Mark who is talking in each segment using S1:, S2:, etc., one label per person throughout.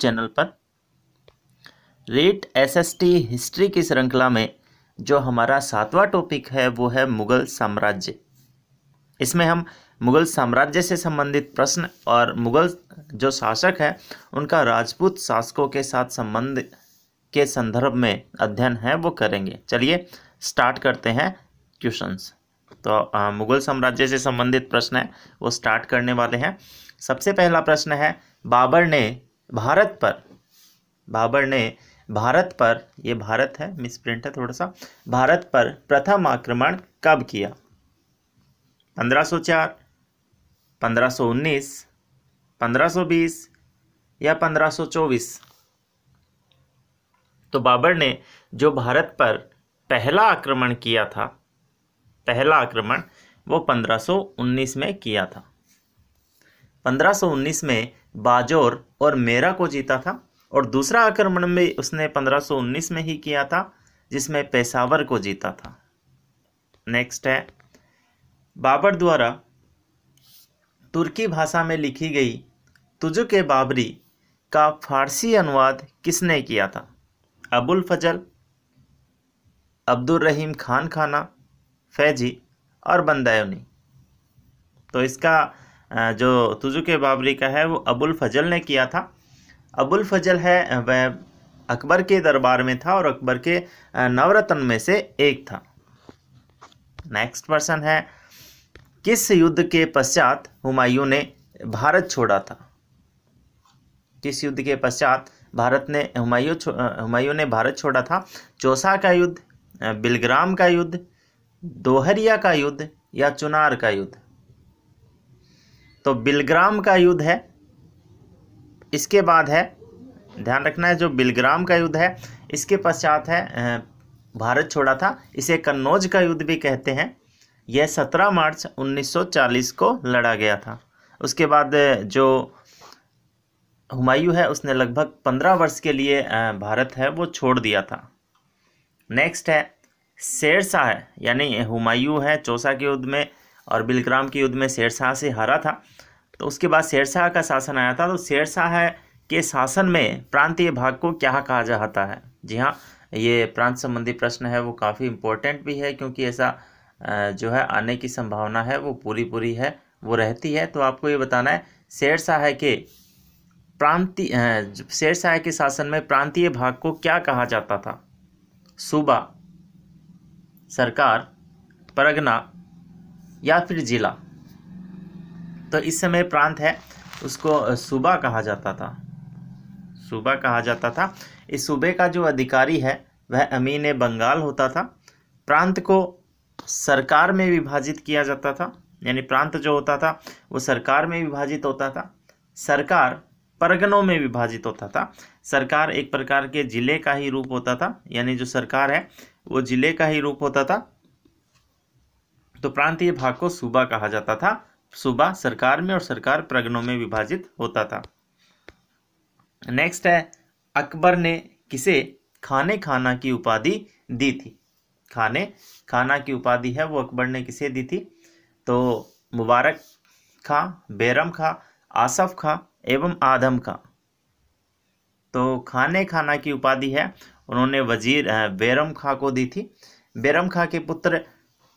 S1: channel पर rate SST history की श्रृंखला में जो हमारा सातवां टॉपिक है वो है मुगल साम्राज्य इसमें हम मुगल साम्राज्य से संबंधित प्रश्न और मुगल जो शासक है उनका राजपूत शासकों के साथ संबंध के संदर्भ में अध्ययन है वो करेंगे चलिए स्टार्ट करते हैं क्वेश्चंस तो आ, मुगल साम्राज्य से संबंधित प्रश्न है वो स्टार्ट करने वाले हैं सबसे पहला प्रश्न है बाबर ने भारत पर बाबर ने भारत पर ये भारत है मिस प्रिंट है थोड़ा सा भारत पर प्रथम आक्रमण कब किया 1504, 1519, 1520 या 1524 तो बाबर ने जो भारत पर पहला आक्रमण किया था पहला आक्रमण वो 1519 में किया था 1519 में बाजोर और मेरा को जीता था और दूसरा आक्रमण में उसने 1519 में ही किया था जिसमें पेशावर को जीता था नेक्स्ट है बाबर द्वारा तुर्की भाषा में लिखी गई के बाबरी का फारसी अनुवाद किसने किया था अबुल फजल अब्दुल रहीम खान खाना फैजी और बंदायोनी तो इसका जो तुजुक बाबरी का है वो अबुल फजल ने किया था अबुल फजल है वह अकबर के दरबार में था और अकबर के नवरत्न में से एक था नेक्स्ट पर्सन है किस युद्ध के पश्चात हुमायूं ने भारत छोड़ा था किस युद्ध के पश्चात भारत ने हुमायूं हुमायूं ने भारत छोड़ा था चौसा का युद्ध बिलग्राम का युद्ध दोहरिया का युद्ध या चुनार का युद्ध तो बिलग्राम का युद्ध है इसके बाद है ध्यान रखना है जो बिलग्राम का युद्ध है इसके पश्चात है भारत छोड़ा था इसे कन्नौज का युद्ध भी कहते हैं यह 17 मार्च 1940 को लड़ा गया था उसके बाद जो हुमायूं है उसने लगभग 15 वर्ष के लिए भारत है वो छोड़ दिया था नेक्स्ट है शेरशाह है यानी हुमायूं है चौसा के युद्ध में और बिलग्राम के युद्ध में शेरशाह से हारा था तो उसके बाद शेरशाह का शासन आया था तो शेरशाह के शासन में प्रांतीय भाग को क्या कहा जाता है जी हाँ ये प्रांत संबंधी प्रश्न है वो काफ़ी इम्पोर्टेंट भी है क्योंकि ऐसा जो है आने की संभावना है वो पूरी पूरी है वो रहती है तो आपको ये बताना है शेरशाह के प्रांति शेरशाह के शासन में प्रांतीय भाग को क्या कहा जाता था सूबा सरकार परगना या फिर जिला तो इस समय प्रांत है उसको सूबा कहा जाता था सूबा कहा जाता था इस सूबे का जो अधिकारी है वह अमीन बंगाल होता था प्रांत को सरकार में विभाजित किया जाता था यानी प्रांत जो होता था वो सरकार में विभाजित होता था सरकार परगनों में विभाजित होता था सरकार एक प्रकार के जिले का ही रूप होता था यानी जो सरकार है वो जिले का ही रूप होता था तो प्रांतीय भाग को सूबा कहा जाता था सूबा सरकार में और सरकार प्रगणों में विभाजित होता था नेक्स्ट है अकबर ने किसे खाने खाना की उपाधि दी थी खाने खाना की उपाधि है वो अकबर ने किसे दी थी तो मुबारक खां बैरम खां आसफ खां एवं आदम खां तो खाने खाना की उपाधि है उन्होंने वजीर बैरम खां को दी थी बैरम खां के पुत्र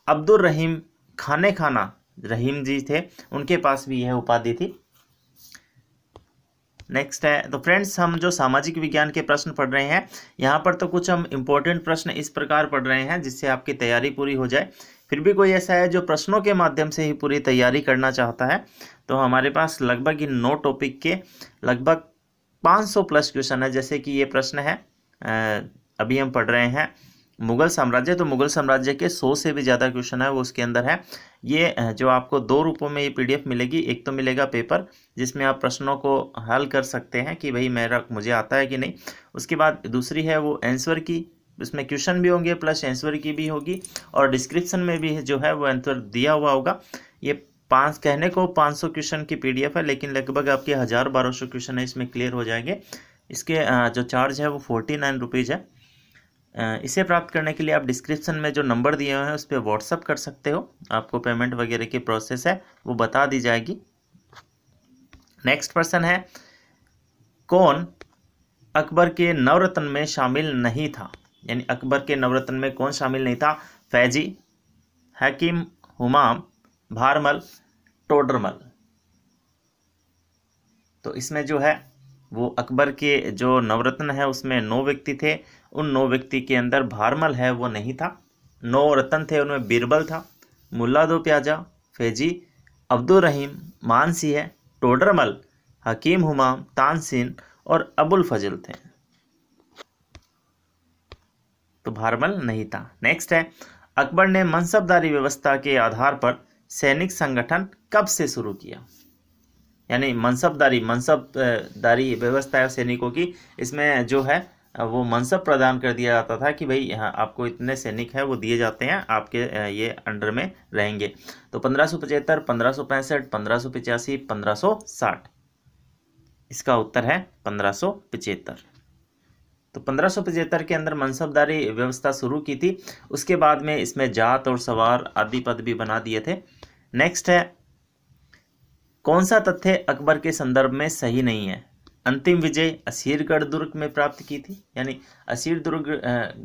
S1: अब्दुल रहीम खाने खाना रहीम जी थे उनके पास भी यह उपाधि थी नेक्स्ट है तो फ्रेंड्स हम जो सामाजिक विज्ञान के प्रश्न पढ़ रहे हैं यहाँ पर तो कुछ हम इम्पोर्टेंट प्रश्न इस प्रकार पढ़ रहे हैं जिससे आपकी तैयारी पूरी हो जाए फिर भी कोई ऐसा है जो प्रश्नों के माध्यम से ही पूरी तैयारी करना चाहता है तो हमारे पास लगभग इन नौ टॉपिक के लगभग 500 प्लस क्वेश्चन है जैसे कि ये प्रश्न है अभी हम पढ़ रहे हैं मुगल साम्राज्य तो मुगल साम्राज्य के सौ से भी ज़्यादा क्वेश्चन है वो उसके अंदर है ये जो आपको दो रूपों में ये पीडीएफ मिलेगी एक तो मिलेगा पेपर जिसमें आप प्रश्नों को हल कर सकते हैं कि भाई मेरा मुझे आता है कि नहीं उसके बाद दूसरी है वो आंसर की इसमें क्वेश्चन भी होंगे प्लस आंसर की भी होगी और डिस्क्रिप्शन में भी जो है वो आंसर दिया हुआ होगा ये पाँच कहने को पाँच सौ क्वेश्चन की पी है लेकिन लगभग आपके हज़ार बारह सौ क्वेश्चन है इसमें क्लियर हो जाएंगे इसके जो चार्ज है वो फोर्टी नाइन रुपीज़ है इसे प्राप्त करने के लिए आप डिस्क्रिप्शन में जो नंबर दिए हुए हैं उस पर व्हाट्सअप कर सकते हो आपको पेमेंट वगैरह की प्रोसेस है वो बता दी जाएगी नेक्स्ट पर्सन है कौन अकबर के नवरत्न में शामिल नहीं था यानी अकबर के नवरत्न में कौन शामिल नहीं था फैजी हकीम हुमाम भारमल टोडरमल तो इसमें जो है वो अकबर के जो नवरत्न है उसमें नौ व्यक्ति थे उन नौ व्यक्ति के अंदर भारमल है वो नहीं था नौ रतन थे उनमें बीरबल था मुल्ला दो प्याजा फैजी अब्दुल रहीम है टोडरमल हकीम हुमाम तानसिन और अबुल फजल थे तो भारमल नहीं था नेक्स्ट है अकबर ने मनसबदारी व्यवस्था के आधार पर सैनिक संगठन कब से शुरू किया यानी मनसबदारी मनसबदारी व्यवस्था है सैनिकों की इसमें जो है वो मनसब प्रदान कर दिया जाता था कि भाई यहाँ आपको इतने सैनिक हैं वो दिए जाते हैं आपके ये अंडर में रहेंगे तो पंद्रह सौ पचहत्तर पंद्रह सौ पैंसठ पंद्रह सौ पचासी पंद्रह सौ साठ इसका उत्तर है पंद्रह सौ पचहत्तर तो पंद्रह सौ पचहत्तर के अंदर मनसबदारी व्यवस्था शुरू की थी उसके बाद में इसमें जात और सवार आदि पद भी बना दिए थे नेक्स्ट है कौन सा तथ्य अकबर के संदर्भ में सही नहीं है अंतिम विजय असीरगढ़ दुर्ग में प्राप्त की थी यानी असीर दुर्ग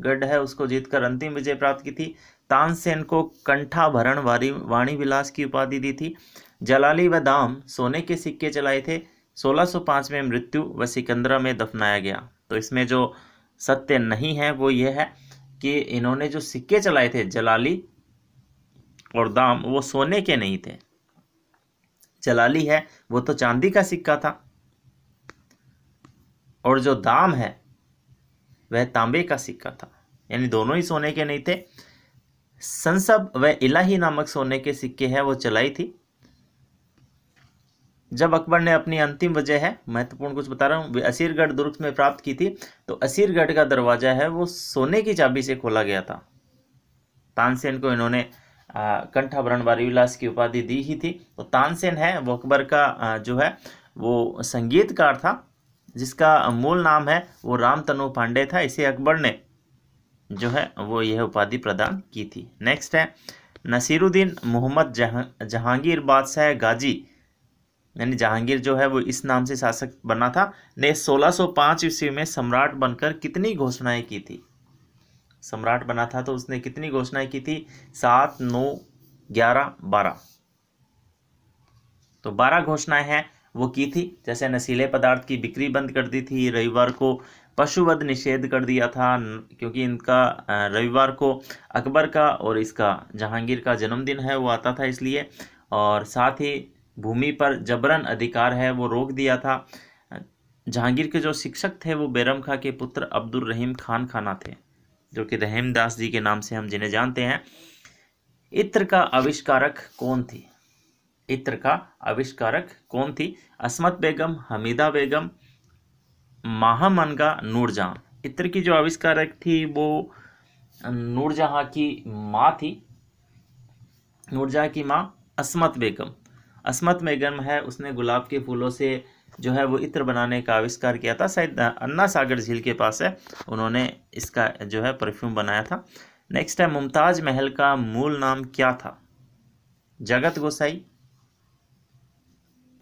S1: गढ़ है उसको जीतकर अंतिम विजय प्राप्त की थी तानसेन को कंठाभरण वारी वाणी विलास की उपाधि दी थी जलाली व दाम सोने के सिक्के चलाए थे 1605 में मृत्यु व सिकंदरा में दफनाया गया तो इसमें जो सत्य नहीं है वो ये है कि इन्होंने जो सिक्के चलाए थे जलाली और दाम वो सोने के नहीं थे जलाली है वो तो चांदी का सिक्का था और जो दाम है वह तांबे का सिक्का था यानी दोनों ही सोने के नहीं थे संसब व इलाही नामक सोने के सिक्के हैं वो चलाई थी जब अकबर ने अपनी अंतिम वजह है महत्वपूर्ण कुछ बता रहा हूँ असीरगढ़ दुर्ग में प्राप्त की थी तो असीरगढ़ का दरवाजा है वो सोने की चाबी से खोला गया था तानसेन को इन्होंने कंठाभरण वारीविलास की उपाधि दी ही थी तो तानसेन है वो अकबर का आ, जो है वो संगीतकार था जिसका मूल नाम है वो रामतनु पांडे था इसे अकबर ने जो है वो यह उपाधि प्रदान की थी नेक्स्ट है नसीरुद्दीन मोहम्मद जहां जहांगीर बादशाह गाजी यानी जहांगीर जो है वो इस नाम से शासक बना था ने 1605 ईस्वी में सम्राट बनकर कितनी घोषणाएं की थी सम्राट बना था तो उसने कितनी घोषणाएं की थी सात नौ ग्यारह बारह तो बारह घोषणाएं हैं वो की थी जैसे नशीले पदार्थ की बिक्री बंद कर दी थी रविवार को पशुवध निषेध कर दिया था क्योंकि इनका रविवार को अकबर का और इसका जहांगीर का जन्मदिन है वो आता था इसलिए और साथ ही भूमि पर जबरन अधिकार है वो रोक दिया था जहांगीर के जो शिक्षक थे वो बैरम खां के पुत्र अब्दुल रहीम खान खाना थे जो कि रहीम दास जी के नाम से हम जिन्हें जानते हैं इत्र का आविष्कारक कौन थी इत्र का आविष्कारक कौन थी असमत बेगम हमीदा बेगम महामनगा नूरजहाँ इत्र की जो आविष्कारक थी वो नूरजहाँ की माँ थी नूरजहाँ की माँ असमत बेगम असमत बेगम है उसने गुलाब के फूलों से जो है वो इत्र बनाने का आविष्कार किया था शायद अन्ना सागर झील के पास है उन्होंने इसका जो है परफ्यूम बनाया था नेक्स्ट है मुमताज़ महल का मूल नाम क्या था जगत गोसाई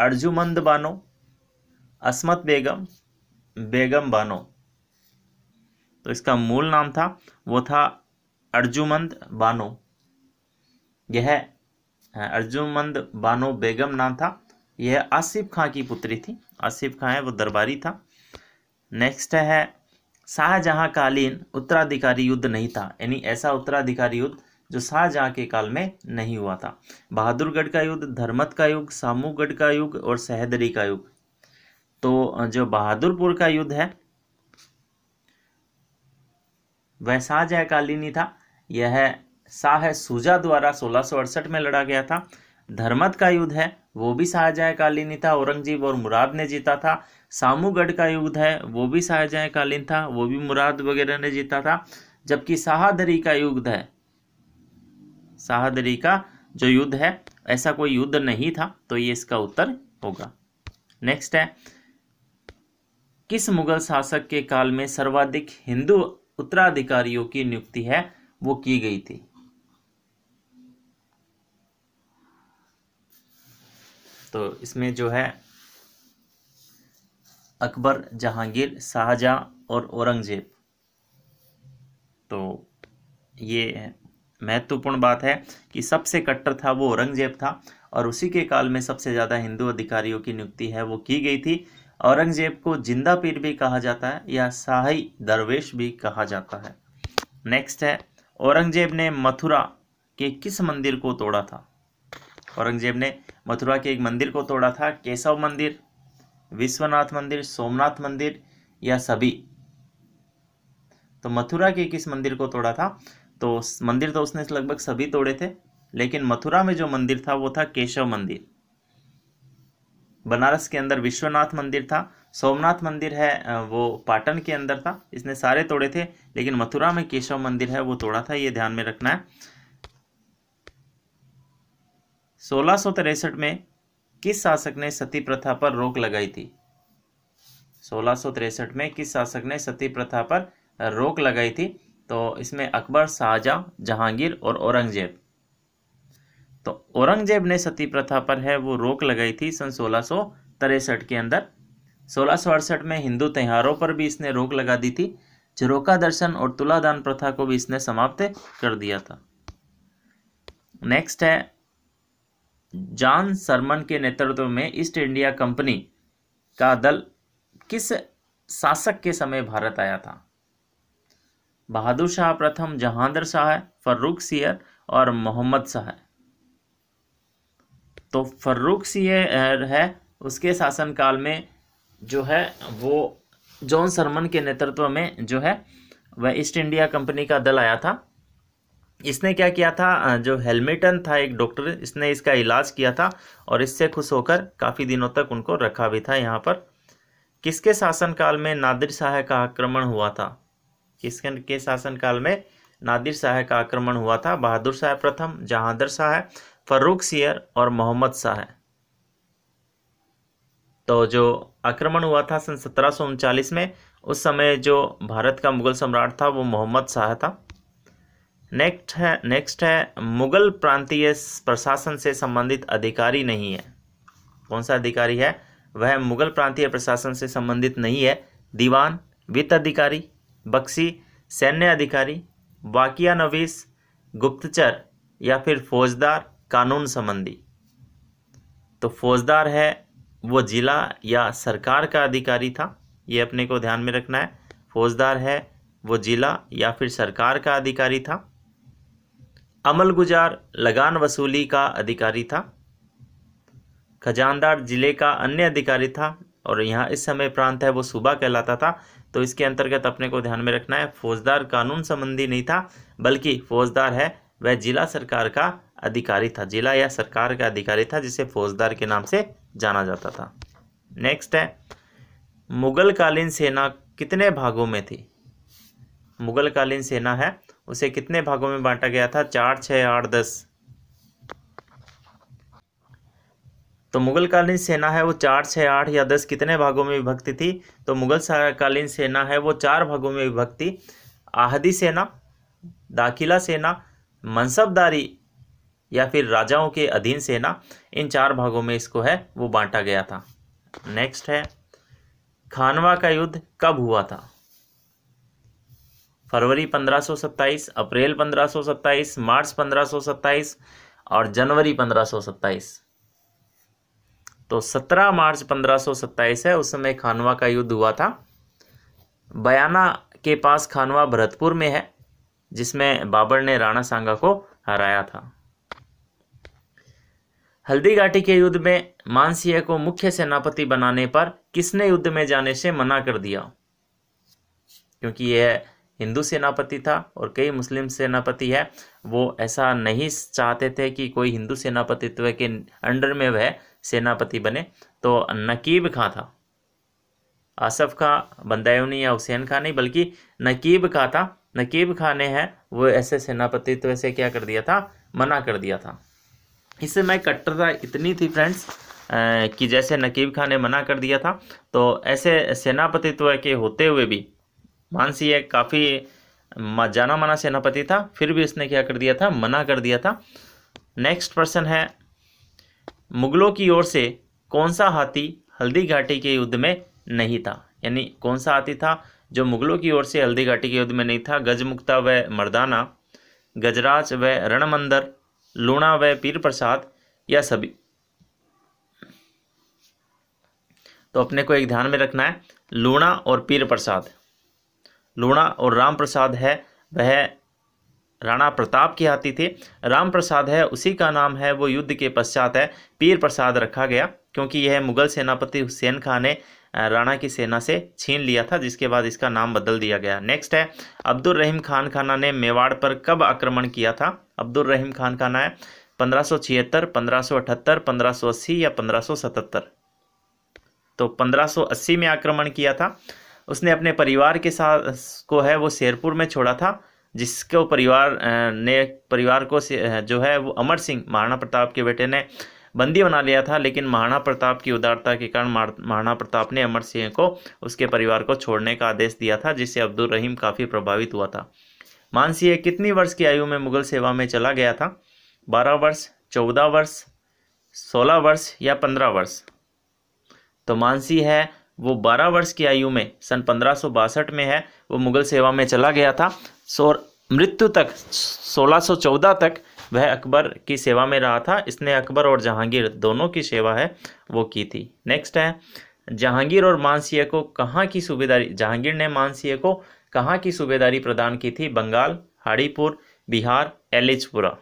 S1: अर्जुमंद बानो असमत बेगम बेगम बानो तो इसका मूल नाम था वो था अर्जुमंद बानो यह हाँ, अर्जुमंद बानो बेगम नाम था यह आसिफ खां की पुत्री थी आसिफ खां है वो दरबारी था नेक्स्ट है शाहजहाँ कालीन उत्तराधिकारी युद्ध नहीं था यानी ऐसा उत्तराधिकारी युद्ध जो शाहजहाँ के काल में नहीं हुआ था बहादुरगढ़ का युद्ध धर्मत का युग सामूगढ़ का युग और सहदरी का युग तो जो बहादुरपुर का युद्ध है वह शाहजहकालीनी था यह शाह सूजा द्वारा सोलह में लड़ा गया था धर्मत का युद्ध है वो भी शाहजहकालीनी था औरंगजेब और मुराद ने जीता था सामूगढ़ का युद्ध है वो भी कालीन था वो भी मुराद वगैरह ने जीता था जबकि शाहदरी का युद्ध है शाहदरी का जो युद्ध है ऐसा कोई युद्ध नहीं था तो ये इसका उत्तर होगा नेक्स्ट है किस मुगल शासक के काल में सर्वाधिक हिंदू उत्तराधिकारियों की नियुक्ति है वो की गई थी तो इसमें जो है अकबर जहांगीर शाहजहां और औरंगजेब तो ये महत्वपूर्ण बात है कि सबसे कट्टर था वो औरंगजेब था और उसी के काल में सबसे ज़्यादा हिंदू अधिकारियों की नियुक्ति है वो की गई थी औरंगजेब को जिंदा पीर भी कहा जाता है या शाही दरवेश भी कहा जाता है नेक्स्ट है औरंगजेब ने मथुरा के किस मंदिर को तोड़ा था औरंगजेब ने मथुरा के एक मंदिर को तोड़ा था केशव मंदिर विश्वनाथ मंदिर सोमनाथ मंदिर या सभी तो मथुरा के किस मंदिर को तोड़ा था तो मंदिर तो उसने लगभग सभी तोड़े थे लेकिन मथुरा में जो मंदिर था वो था केशव मंदिर बनारस के अंदर विश्वनाथ मंदिर था सोमनाथ मंदिर है वो पाटन के अंदर था इसने सारे तोड़े थे लेकिन मथुरा में केशव मंदिर है वो तोड़ा था ये ध्यान में रखना है सोलह में किस शासक ने सती प्रथा पर रोक लगाई थी सोलह में किस शासक ने सती प्रथा पर रोक लगाई थी तो इसमें अकबर शाहजहाँ जहांगीर और औरंगजेब तो औरंगजेब ने सती प्रथा पर है वो रोक लगाई थी सन सोलह के अंदर सोलह में हिंदू त्योहारों पर भी इसने रोक लगा दी थी झरोका दर्शन और तुलादान प्रथा को भी इसने समाप्त कर दिया था नेक्स्ट है जॉन सरमन के नेतृत्व में ईस्ट इंडिया कंपनी का दल किस शासक के समय भारत आया था बहादुर शाह प्रथम जहांदर शाह है फर्रुक सियर और मोहम्मद शाह तो फर्रुख सियर है उसके शासनकाल में जो है वो जॉन सरमन के नेतृत्व में जो है वह ईस्ट इंडिया कंपनी का दल आया था इसने क्या किया था जो हेलमेटन था एक डॉक्टर इसने इसका इलाज किया था और इससे खुश होकर काफ़ी दिनों तक उनको रखा भी था यहाँ पर किसके शासनकाल में नादिर शाह का आक्रमण हुआ था किसके के काल में नादिर शाह का आक्रमण हुआ था बहादुर शाह प्रथम जहांदर शाह फर्रुख सियर और मोहम्मद शाह तो जो आक्रमण हुआ था सन सत्रह में उस समय जो भारत का मुगल सम्राट था वो मोहम्मद शाह था नेक्स्ट है नेक्स्ट है मुगल प्रांतीय प्रशासन से संबंधित अधिकारी नहीं है कौन सा अधिकारी है वह मुगल प्रांतीय प्रशासन से संबंधित नहीं है दीवान वित्त अधिकारी बक्सी सैन्य अधिकारी वाकिया नवीस गुप्तचर या फिर फौजदार कानून संबंधी तो फौजदार है वो ज़िला या सरकार का अधिकारी था ये अपने को ध्यान में रखना है फौजदार है वो ज़िला या फिर सरकार का अधिकारी था अमलगुजार लगान वसूली का अधिकारी था खजानदार जिले का अन्य अधिकारी था और यहाँ इस समय प्रांत है वो सूबा कहलाता था तो इसके अंतर्गत अपने को ध्यान में रखना है फौजदार कानून संबंधी नहीं था बल्कि फौजदार है वह जिला सरकार का अधिकारी था जिला या सरकार का अधिकारी था जिसे फौजदार के नाम से जाना जाता था नेक्स्ट है मुगलकालीन सेना कितने भागों में थी मुगलकालीन सेना है उसे कितने भागों में बांटा गया था चार छः आठ दस तो मुगलकालीन सेना है वो चार छः आठ या दस कितने भागों में विभक्त थी तो मुगल कालीन सेना है वो चार भागों में विभक्त थी तो आहदी सेना दाखिला सेना मनसबदारी या फिर राजाओं के अधीन सेना इन चार भागों में इसको है वो बांटा गया था नेक्स्ट है खानवा का युद्ध कब हुआ था फरवरी 1527, अप्रैल 1527, मार्च 1527 और जनवरी 1527 तो 17 मार्च पंद्रह है उस समय खानवा का युद्ध हुआ था बयाना के पास खानवा भरतपुर में है जिसमें बाबर ने राणा सांगा को हराया था हल्दी घाटी के युद्ध में मानसिंह को मुख्य सेनापति बनाने पर किसने युद्ध में जाने से मना कर दिया क्योंकि यह हिंदू सेनापति था और कई मुस्लिम सेनापति है वो ऐसा नहीं चाहते थे कि कोई हिंदू सेनापतित्व के अंडर में वह सेनापति बने तो नकीब खां था आसफ खां बंदायूनी या हुसैन खां नहीं बल्कि नकीब खां था नकीब खां ने है वो ऐसे सेनापति तो ऐसे क्या कर दिया था मना कर दिया था इससे मैं कट्टरता इतनी थी फ्रेंड्स कि जैसे नकीब खां ने मना कर दिया था तो ऐसे सेनापतित्व के होते हुए भी मानसी एक काफ़ी जाना माना सेनापति था फिर भी इसने क्या कर दिया था मना कर दिया था नेक्स्ट पर्सन है मुगलों की ओर से कौन सा हाथी हल्दी घाटी के युद्ध में नहीं था यानी कौन सा हाथी था जो मुगलों की ओर से हल्दी घाटी के युद्ध में नहीं था गजमुक्ता व मर्दाना गजराज व रणमंदर लूणा व पीर प्रसाद या सभी तो अपने को एक ध्यान में रखना है लूणा और पीर प्रसाद लूणा और राम प्रसाद है वह राणा प्रताप की आती थी राम प्रसाद है उसी का नाम है वो युद्ध के पश्चात है पीर प्रसाद रखा गया क्योंकि यह मुगल सेनापति हुसैन खां ने राणा की सेना से छीन लिया था जिसके बाद इसका नाम बदल दिया गया नेक्स्ट है अब्दुल रहीम खान खाना ने मेवाड़ पर कब आक्रमण किया था अब्दुल रहीम खान खाना है पंद्रह सौ छिहत्तर पंद्रह सौ अठहत्तर पंद्रह सौ अस्सी या पंद्रह सौ सतहत्तर तो पंद्रह सौ अस्सी में आक्रमण किया था उसने अपने परिवार के साथ को है वो शेरपुर में छोड़ा था जिसको परिवार ने परिवार को जो है वो अमर सिंह महाराणा प्रताप के बेटे ने बंदी बना लिया था लेकिन महाराणा प्रताप की उदारता के कारण महाराणा प्रताप ने अमर सिंह को उसके परिवार को छोड़ने का आदेश दिया था जिससे अब्दुल रहीम काफ़ी प्रभावित हुआ था सिंह कितनी वर्ष की आयु में मुगल सेवा में चला गया था बारह वर्ष चौदह वर्ष सोलह वर्ष या पंद्रह वर्ष तो मानसी है वो बारह वर्ष की आयु में सन पंद्रह में है वो मुगल सेवा में चला गया था और मृत्यु तक 1614 तक वह अकबर की सेवा में रहा था इसने अकबर और जहांगीर दोनों की सेवा है वो की थी नेक्स्ट है जहांगीर और मानसिया को कहाँ की सूबेदारी जहांगीर ने मानसिया को कहाँ की सूबेदारी प्रदान की थी बंगाल हाड़ीपुर बिहार एलिचपुरा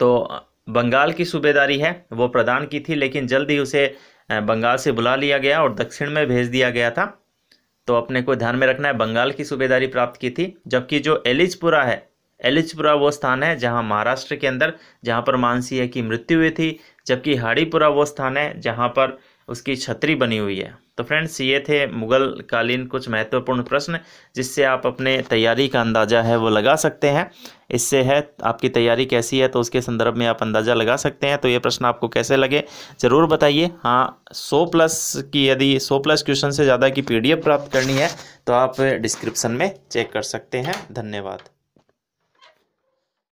S1: तो बंगाल की सूबेदारी है वो प्रदान की थी लेकिन जल्द ही उसे बंगाल से बुला लिया गया और दक्षिण में भेज दिया गया था तो अपने को ध्यान में रखना है बंगाल की सूबेदारी प्राप्त की थी जबकि जो एलिजपुरा है एलिजपुरा वो स्थान है जहाँ महाराष्ट्र के अंदर जहाँ पर मानसिंह की मृत्यु हुई थी जबकि हाड़ीपुरा वो स्थान है जहाँ पर उसकी छतरी बनी हुई है तो फ्रेंड्स ये थे मुग़ल कालीन कुछ महत्वपूर्ण प्रश्न जिससे आप अपने तैयारी का अंदाज़ा है वो लगा सकते हैं इससे है आपकी तैयारी कैसी है तो उसके संदर्भ में आप अंदाज़ा लगा सकते हैं तो ये प्रश्न आपको कैसे लगे ज़रूर बताइए हाँ सो प्लस की यदि सो प्लस क्वेश्चन से ज़्यादा की पीडीएफ प्राप्त करनी है तो आप डिस्क्रिप्सन में चेक कर सकते हैं धन्यवाद